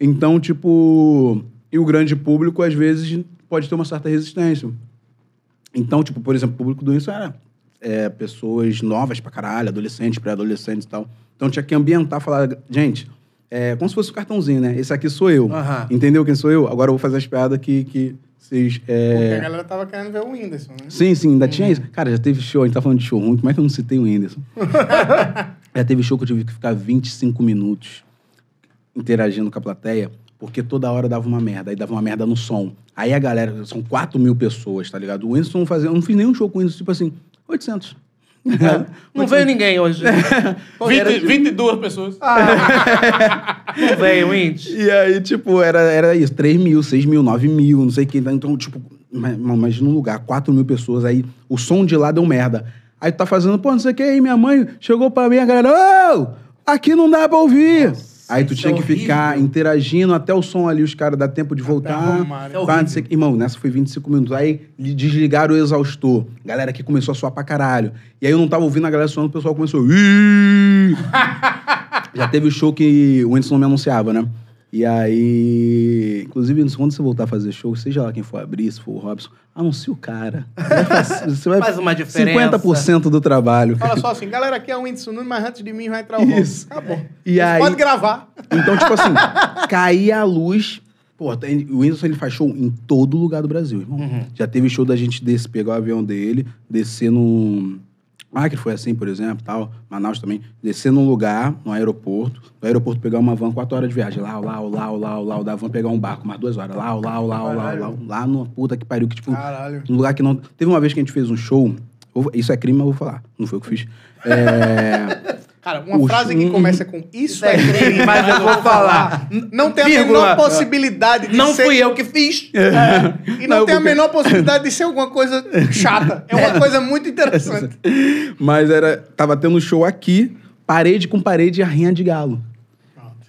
Então, tipo, e o grande público, às vezes, pode ter uma certa resistência. Então, tipo, por exemplo, o público do Insta era é, pessoas novas pra caralho, adolescentes, pré-adolescentes e tal. Então tinha que ambientar, falar, gente, é como se fosse um cartãozinho, né? Esse aqui sou eu. Entendeu quem sou eu? Agora eu vou fazer as piadas que, que vocês. É... Porque a galera tava querendo ver o Whindersson, né? Sim, sim, ainda hum. tinha uhum. isso. Cara, já teve show, a gente tá falando de show ruim, como é que eu não citei o Whindersson? já teve show que eu tive que ficar 25 minutos interagindo com a plateia, porque toda hora dava uma merda, aí dava uma merda no som. Aí a galera, são 4 mil pessoas, tá ligado? O Whindersson fazia, eu não fiz nenhum show com o Whindersson, tipo assim, 800. É. Não veio ninguém hoje. Pô, 20, era... 22 pessoas. Ah. não veio, Indy. E aí, tipo, era, era isso: 3 mil, 6 mil, 9 mil, não sei o que. Então, então tipo, mas, mas num lugar, 4 mil pessoas, aí o som de lá deu merda. Aí tu tá fazendo, pô, não sei o que, aí minha mãe chegou pra mim, a galera, ô, aqui não dá pra ouvir. Nossa. Aí tu Isso tinha é que ficar interagindo até o som ali, os caras dá tempo de voltar. Arrumar, né? é pá, irmão, nessa foi 25 minutos. Aí desligaram o exaustor. Galera que começou a suar pra caralho. E aí eu não tava ouvindo a galera suando, o pessoal começou. Já teve o show que o Anderson não me anunciava, né? E aí, inclusive, quando você voltar a fazer show, seja lá quem for abrir, se for o Robson, anuncie o cara. Você vai Faz uma diferença. 50% do trabalho. Fala só assim, galera, aqui é o Whindersson Nunes, mas antes de mim vai entrar o Isso. tá Acabou. E Você aí... pode gravar. Então, tipo assim, cair a luz... Pô, o Whindersson ele faz show em todo lugar do Brasil, irmão. Uhum. Já teve show da gente desse, pegar o avião dele, descer num... No Acre foi assim, por exemplo, tal, Manaus também, descer num lugar, no aeroporto, No aeroporto pegar uma van, quatro horas de viagem, lá, lá, lá, lá, lá, lá. da van pegar um barco, mais duas horas, lá, lá, lá, lá, lá, lá, numa puta que pariu, que tipo, Caralho. um lugar que não... Teve uma vez que a gente fez um show, isso é crime, mas eu vou falar, não foi o que eu fiz. É... Cara, uma frase que começa com isso é crime, mas eu vou falar. Não tem a menor possibilidade de não ser. Não fui eu que fiz. É. E não, não tem a menor possibilidade de ser alguma coisa chata. É uma é. coisa muito interessante. Mas era. Tava tendo show aqui, parede com parede e a rinha de galo.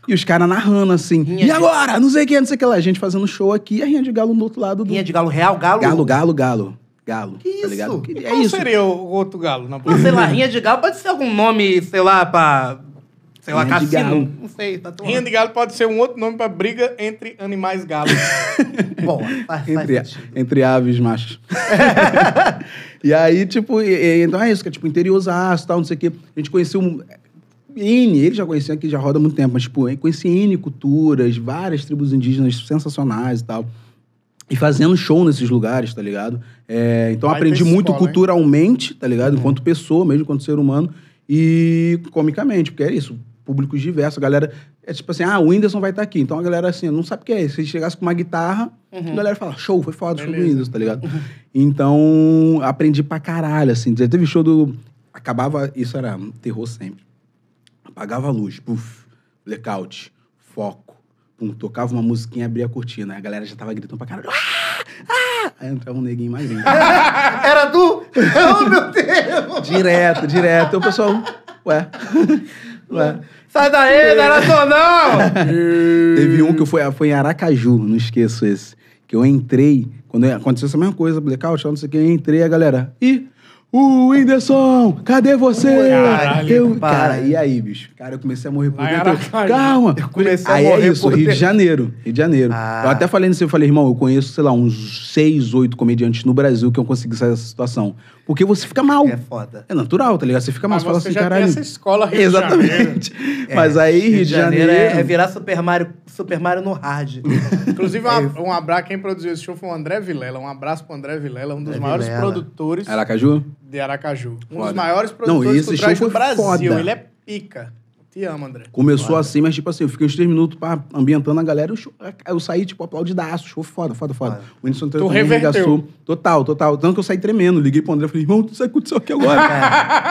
E os caras narrando assim. Rinha e agora? Não sei o que, não sei o que lá. A gente fazendo show aqui e a Rinha de Galo do outro lado do. Rinha de Galo real, galo? Galo, galo, galo galo. Que isso? Tá ligado? Que, é qual isso. seria o outro galo na Não, sei lá, rinha de galo pode ser algum nome, sei lá, pra. Sei lá, rinha cassino. Não sei, tá tomando. Rinha de galo pode ser um outro nome pra briga entre animais galos. Bom, faz, entre, faz entre aves machos. e aí, tipo, e, então é isso, que é tipo interiorzaço, tal, não sei o quê. A gente conheceu. Um, N, ele já conhecia aqui, já roda há muito tempo, mas, tipo, conheci N culturas, várias tribos indígenas sensacionais e tal e fazendo show nesses lugares, tá ligado? É, então Vai aprendi muito culturalmente, hein? tá ligado? Uhum. Enquanto pessoa, mesmo enquanto ser humano, e comicamente, porque é isso, públicos diversos, a galera. É tipo assim, ah, o Whindersson vai estar tá aqui. Então a galera assim, não sabe o que é. Se ele chegasse com uma guitarra, uhum. a galera fala, show, foi foda, o show do Whindersson, tá ligado? Uhum. Então, aprendi pra caralho, assim. teve show do. Acabava, isso era um terror sempre. Apagava a luz, puf, blackout, foco pum, tocava uma musiquinha, abria a cortina. A galera já tava gritando pra caralho. Ah! Ah! Aí entrava um neguinho mais lindo. Era tu? Oh, meu Deus! Direto, direto. O pessoal, ué. ué. Sai daí, não era só não! Teve um que foi, foi em Aracaju, não esqueço esse. Que eu entrei, quando aconteceu essa mesma coisa, blackout, não sei o que, eu entrei a galera. Ih! O Whindersson, cadê você? Caralho, eu, cara, e aí, bicho? Cara, eu comecei a morrer por dentro. Eu, calma. Eu comecei aí a é morrer é isso, por Rio de Janeiro. Rio de Janeiro. Ah. Eu até falei nisso, eu falei, irmão, eu conheço, sei lá, uns seis, oito comediantes no Brasil que eu consegui sair dessa situação. Porque você fica mal. É foda. É natural, tá ligado? Você fica mal, você fala assim, já caralho. Tem essa escola Rio Exatamente. Mas é, aí, Rio, Rio de Janeiro. É, é, virar Super Mario, Super Mario no hard. Inclusive, é. um, um abraço, quem produziu esse show foi o André Vilela. Um abraço pro André Vilela, um dos maiores Vilela. produtores. Aracaju? de Aracaju. Um Foda. dos maiores produtores Não, esse do Brasil. Foda. Ele é pica. Te amo, André. Começou Foda. assim, mas tipo assim, eu fiquei uns três minutos pra, ambientando a galera. Eu, eu saí, tipo, aplaudidaço. Show foda, foda, foda. Foda. O Whindersson tu reverteu. Total, total. Tanto que eu saí tremendo. Liguei pro André e falei, irmão, tu sai com aqui agora.